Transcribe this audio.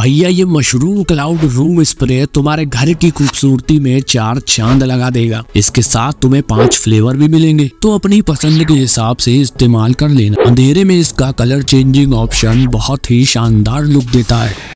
भैया ये mushroom cloud room spray तुम्हारे घर की खूबसूरती में चार चांद लगा देगा इसके साथ तुम्हें पांच फ्लेवर भी मिलेंगे तो अपनी पसंद के हिसाब से इस्तेमाल कर लेना अंधेरे में इसका कलर चेंजिंग ऑप्शन बहुत ही शानदार लुक देता है